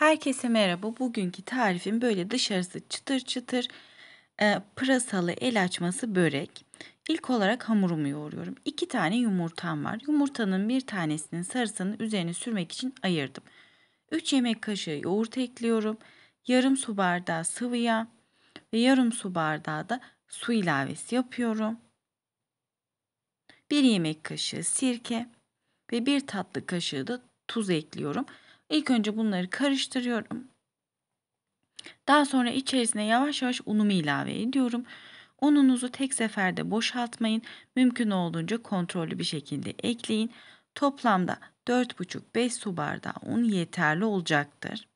Herkese merhaba. Bugünkü tarifim böyle dışarısı çıtır çıtır e, pırasalı el açması börek. İlk olarak hamurumu yoğuruyorum. İki tane yumurtam var. Yumurtanın bir tanesinin sarısını üzerine sürmek için ayırdım. 3 yemek kaşığı yoğurt ekliyorum. Yarım su bardağı sıvı yağ ve yarım su bardağı da su ilavesi yapıyorum. 1 yemek kaşığı sirke ve 1 tatlı kaşığı da tuz ekliyorum. İlk önce bunları karıştırıyorum. Daha sonra içerisine yavaş yavaş unumu ilave ediyorum. Ununuzu tek seferde boşaltmayın. Mümkün olduğunca kontrollü bir şekilde ekleyin. Toplamda 4,5-5 su bardağı un yeterli olacaktır.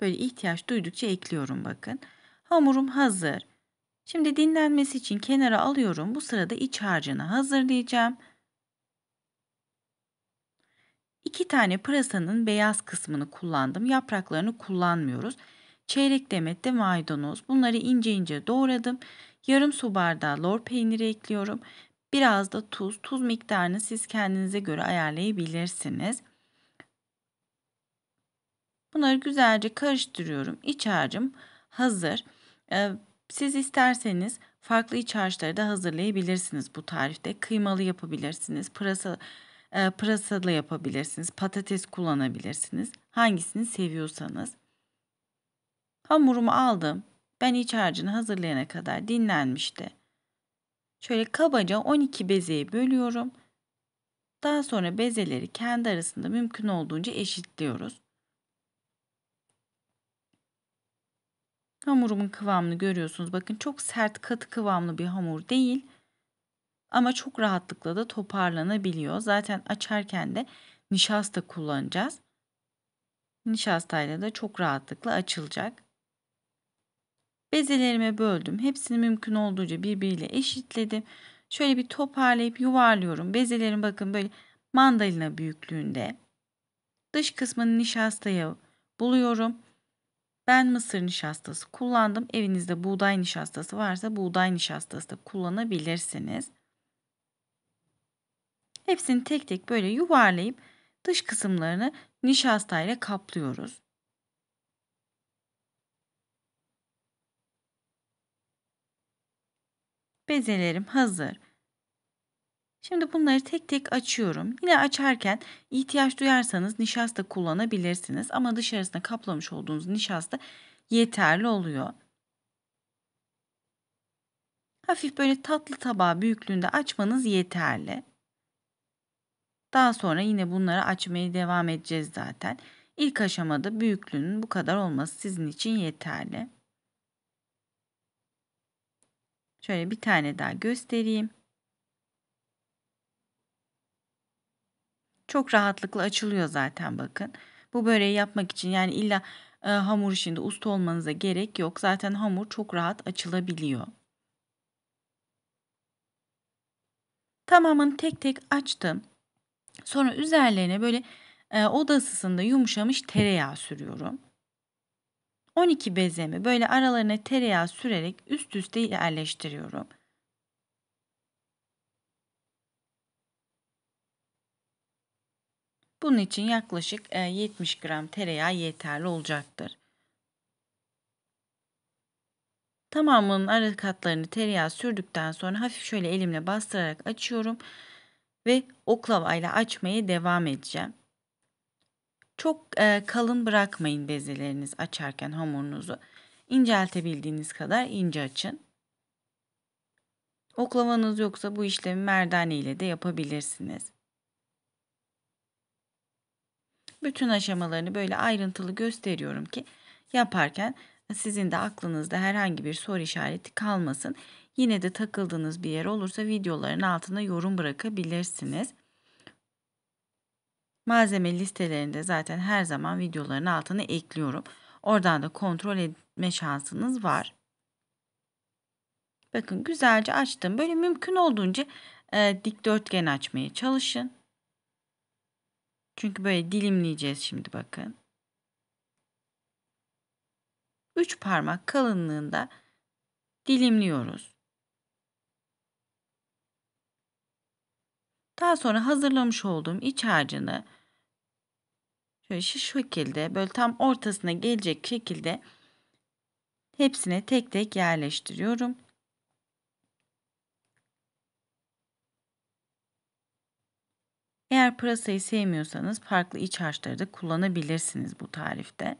Böyle ihtiyaç duydukça ekliyorum bakın. Hamurum hazır. Şimdi dinlenmesi için kenara alıyorum. Bu sırada iç harcını hazırlayacağım. İki tane pırasanın beyaz kısmını kullandım. Yapraklarını kullanmıyoruz. Çeyrek demette maydanoz. Bunları ince ince doğradım. Yarım su bardağı lor peyniri ekliyorum. Biraz da tuz. Tuz miktarını siz kendinize göre ayarlayabilirsiniz. Bunları güzelce karıştırıyorum. İç harcım hazır. Ee, siz isterseniz farklı iç harçları da hazırlayabilirsiniz bu tarifte. Kıymalı yapabilirsiniz. Pırasa e, ee, pırasalı yapabilirsiniz. Patates kullanabilirsiniz. Hangisini seviyorsanız. Hamurumu aldım. Ben iç harcını hazırlayana kadar dinlenmişti. Şöyle kabaca 12 bezeye bölüyorum. Daha sonra bezeleri kendi arasında mümkün olduğunca eşitliyoruz. Hamurumun kıvamını görüyorsunuz. Bakın çok sert katı kıvamlı bir hamur değil ama çok rahatlıkla da toparlanabiliyor. Zaten açarken de nişasta kullanacağız. Nişastayla da çok rahatlıkla açılacak. Bezelerime böldüm. Hepsini mümkün olduğunca birbiriyle eşitledim. Şöyle bir toparlayıp yuvarlıyorum. Bezelerim bakın böyle mandalina büyüklüğünde. Dış kısmını nişastaya buluyorum. Ben mısır nişastası kullandım. Evinizde buğday nişastası varsa buğday nişastası da kullanabilirsiniz. Hepsini tek tek böyle yuvarlayıp dış kısımlarını nişasta ile kaplıyoruz. Bezelerim hazır. Şimdi bunları tek tek açıyorum. Yine açarken ihtiyaç duyarsanız nişasta kullanabilirsiniz ama dışarısına kaplamış olduğunuz nişasta yeterli oluyor. Hafif böyle tatlı tabağı büyüklüğünde açmanız yeterli. Daha sonra yine bunları açmaya devam edeceğiz zaten. İlk aşamada büyüklüğünün bu kadar olması sizin için yeterli. Şöyle bir tane daha göstereyim. Çok rahatlıkla açılıyor zaten bakın. Bu böreği yapmak için yani illa e, hamur işinde usta olmanıza gerek yok. Zaten hamur çok rahat açılabiliyor. Tamamını tek tek açtım. Sonra üzerlerine böyle e, oda ısısında yumuşamış tereyağı sürüyorum. 12 bezemi böyle aralarına tereyağı sürerek üst üste yerleştiriyorum. Bunun için yaklaşık 70 e, gram tereyağı yeterli olacaktır. Tamamının ara katlarını tereyağı sürdükten sonra hafif şöyle elimle bastırarak açıyorum ve oklavayla açmaya devam edeceğim. Çok e, kalın bırakmayın bezeleriniz açarken hamurunuzu. İnceltebildiğiniz kadar ince açın. Oklavanız yoksa bu işlemi merdane ile de yapabilirsiniz. Bütün aşamalarını böyle ayrıntılı gösteriyorum ki yaparken sizin de aklınızda herhangi bir soru işareti kalmasın. Yine de takıldığınız bir yer olursa videoların altına yorum bırakabilirsiniz. Malzeme listelerinde zaten her zaman videoların altına ekliyorum. Oradan da kontrol etme şansınız var. Bakın güzelce açtım. Böyle mümkün olduğunca e, dikdörtgen açmaya çalışın. Çünkü böyle dilimleyeceğiz şimdi bakın. 3 parmak kalınlığında dilimliyoruz. Daha sonra hazırlamış olduğum iç harcını şöyle şu şekilde böyle tam ortasına gelecek şekilde hepsine tek tek yerleştiriyorum. Eğer pırasayı sevmiyorsanız farklı iç harçları da kullanabilirsiniz bu tarifte.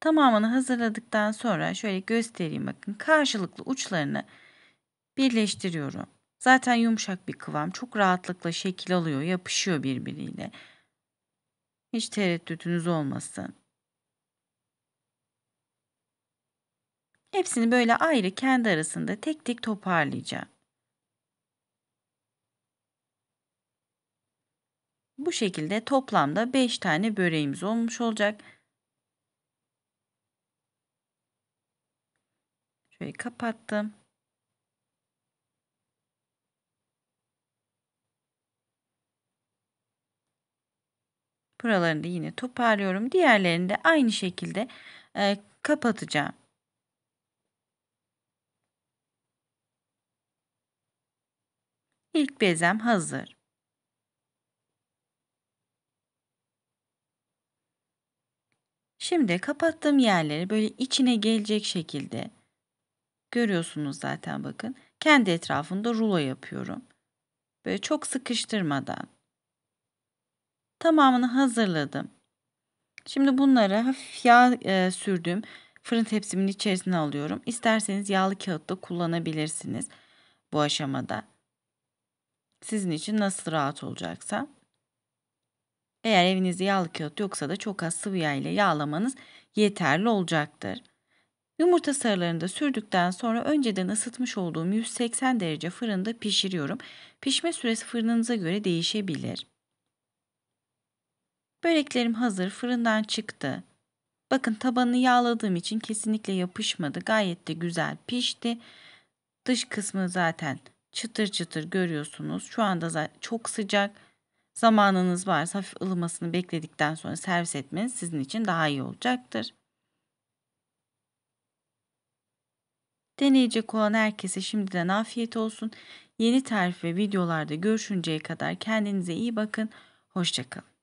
Tamamını hazırladıktan sonra şöyle göstereyim bakın karşılıklı uçlarını birleştiriyorum. Zaten yumuşak bir kıvam. Çok rahatlıkla şekil alıyor, yapışıyor birbiriyle. Hiç tereddütünüz olmasın. Hepsini böyle ayrı kendi arasında tek tek toparlayacağım. Bu şekilde toplamda 5 tane böreğimiz olmuş olacak. Şöyle kapattım. Buralarını da yine toparlıyorum. Diğerlerini de aynı şekilde e, kapatacağım. İlk bezem hazır. Şimdi kapattığım yerleri böyle içine gelecek şekilde görüyorsunuz zaten bakın. Kendi etrafında rulo yapıyorum. Böyle çok sıkıştırmadan. Tamamını hazırladım. Şimdi bunları hafif yağ e, sürdüğüm fırın tepsimin içerisine alıyorum. İsterseniz yağlı kağıt da kullanabilirsiniz bu aşamada. Sizin için nasıl rahat olacaksa. Eğer evinizde yağlı kağıt yoksa da çok az sıvı yağ ile yağlamanız yeterli olacaktır. Yumurta sarılarını da sürdükten sonra önceden ısıtmış olduğum 180 derece fırında pişiriyorum. Pişme süresi fırınınıza göre değişebilir. Böreklerim hazır, fırından çıktı. Bakın tabanını yağladığım için kesinlikle yapışmadı. Gayet de güzel pişti. Dış kısmı zaten çıtır çıtır görüyorsunuz. Şu anda çok sıcak. Zamanınız varsa hafif ılımasını bekledikten sonra servis etmeniz sizin için daha iyi olacaktır. Deneyecek olan herkese şimdiden afiyet olsun. Yeni tarif ve videolarda görüşünceye kadar kendinize iyi bakın. Hoşçakalın.